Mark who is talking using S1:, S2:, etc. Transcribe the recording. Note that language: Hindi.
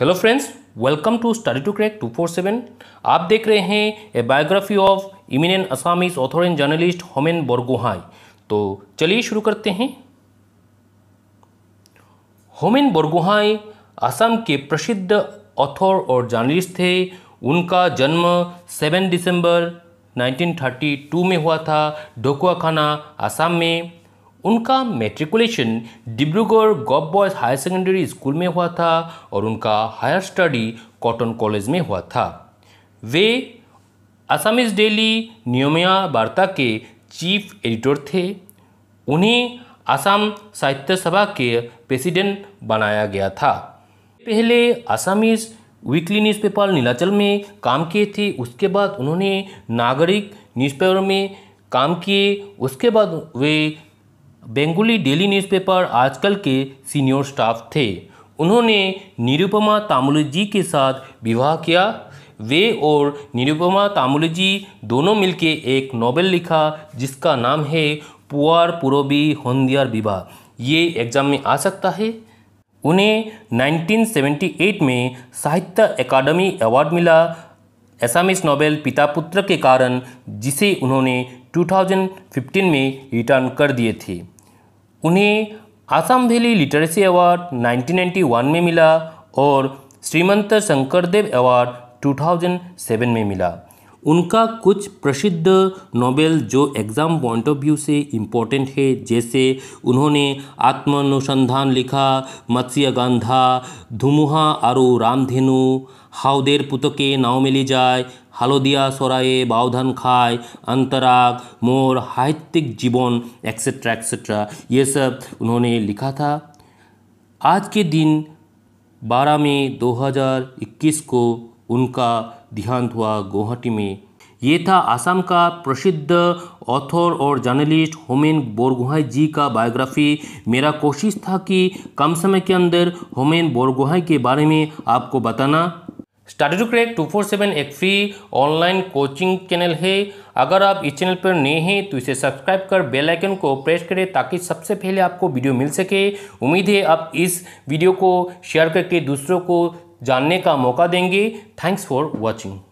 S1: hello friends welcome to study to crack 247 आप देख रहे हैं a biography of eminent Assamese author and journalist Homen Borgohain तो चलिए शुरू करते हैं होमेन बोरगोहाई असम के प्रसिद्ध ऑथर और जर्नलिस्ट थे उनका जन्म 7 दिसंबर 1932 में हुआ था ढोकुआखाना असम में उनका मेट्रिकुलेशन डिब्रूगढ़ गॉप बॉयज़ हायर सेकेंडरी स्कूल में हुआ था और उनका हायर स्टडी कॉटन कॉलेज में हुआ था वे असामिस डेली नियोमिया वार्ता के चीफ एडिटर थे उन्हें असम साहित्य सभा के प्रेसिडेंट बनाया गया था पहले असामिस वीकली न्यूज़पेपर नीलाचल में काम किए थे उसके बाद उन्होंने नागरिक न्यूज़पेपर में काम किए उसके बाद वे बेंगुली डेली न्यूज़पेपर आजकल के सीनियर स्टाफ थे उन्होंने निरुपमा तामुलजी के साथ विवाह किया वे और निरुपमा तामुलजी दोनों मिलके एक नॉवेल लिखा जिसका नाम है पुआर पुरोबी होंदियार विवाह ये एग्ज़ाम में आ सकता है उन्हें 1978 में साहित्य अकादमी अवार्ड मिला एसामिस नोबेल पिता पुत्र के कारण जिसे उन्होंने 2015 में रिटर्न कर दिए थे उन्हें आसाम वैली लिटरेसी अवार्ड 1991 में मिला और श्रीमंत शंकरदेव अवार्ड 2007 में मिला उनका कुछ प्रसिद्ध नोबेल जो एग्ज़ाम पॉइंट ऑफ व्यू से इम्पोर्टेंट है जैसे उन्होंने आत्मानुसंधान लिखा मत्स्य गांधा धुमुहा आरो रामधेनु के नाव में ली जाए हालोदिया सोराए बावधन खाय अंतराग मोर साहित्यिक जीवन एक्सेट्रा एक्सेट्रा ये सब उन्होंने लिखा था आज के दिन 12 मई 2021 को उनका देहांत हुआ गुवाहाटी में ये था आसाम का प्रसिद्ध ऑथर और जर्नलिस्ट होमेन बोरगोहाई जी का बायोग्राफी मेरा कोशिश था कि कम समय के अंदर होमेन बोरगोहाई के बारे में आपको बताना study to crack two four seven एक फ्री ऑनलाइन कोचिंग चैनल है अगर आप इस चैनल पर नए हैं तो इसे सब्सक्राइब कर बेल आइकन को प्रेस करें ताकि सबसे पहले आपको वीडियो मिल सके उम्मीद है आप इस वीडियो को शेयर करके दूसरों को जानने का मौका देंगे थैंक्स फॉर वॉचिंग